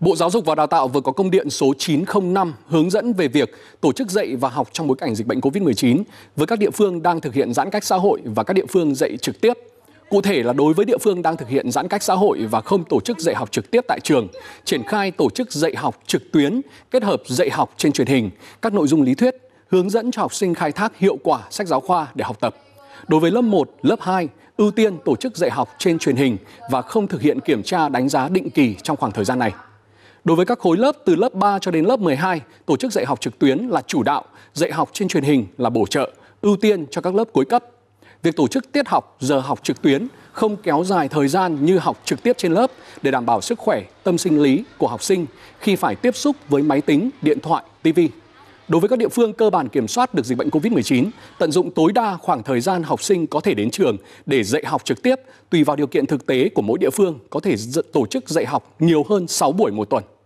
Bộ Giáo dục và Đào tạo vừa có công điện số 905 hướng dẫn về việc tổ chức dạy và học trong bối cảnh dịch bệnh COVID-19 với các địa phương đang thực hiện giãn cách xã hội và các địa phương dạy trực tiếp. Cụ thể là đối với địa phương đang thực hiện giãn cách xã hội và không tổ chức dạy học trực tiếp tại trường, triển khai tổ chức dạy học trực tuyến kết hợp dạy học trên truyền hình, các nội dung lý thuyết, hướng dẫn cho học sinh khai thác hiệu quả sách giáo khoa để học tập. Đối với lớp 1, lớp 2, ưu tiên tổ chức dạy học trên truyền hình và không thực hiện kiểm tra đánh giá định kỳ trong khoảng thời gian này. Đối với các khối lớp từ lớp 3 cho đến lớp 12, tổ chức dạy học trực tuyến là chủ đạo, dạy học trên truyền hình là bổ trợ, ưu tiên cho các lớp cuối cấp. Việc tổ chức tiết học, giờ học trực tuyến không kéo dài thời gian như học trực tiếp trên lớp để đảm bảo sức khỏe, tâm sinh lý của học sinh khi phải tiếp xúc với máy tính, điện thoại, TV. Đối với các địa phương cơ bản kiểm soát được dịch bệnh COVID-19, tận dụng tối đa khoảng thời gian học sinh có thể đến trường để dạy học trực tiếp, tùy vào điều kiện thực tế của mỗi địa phương có thể tổ chức dạy học nhiều hơn 6 buổi một tuần.